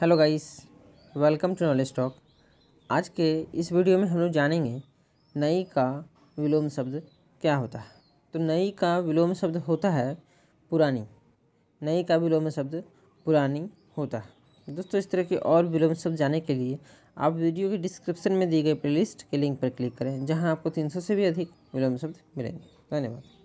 hello guys welcome to knowledge talk आज के इस वीडियो में हम लोग जानेंगे नई का विलोम शब्द क्या होता है तो नई का विलोम शब्द होता है पुरानी नई का विलोम शब्द पुरानी होता है दोस्तों इस तरह के और विलोम शब्द जानने के लिए आप वीडियो के डिस्क्रिप्शन में दी गई प्लेलिस्ट के लिंक पर क्लिक करें जहां आपको 300 से भी अधिक विलोम शब्द मिलेंगे धन्यवाद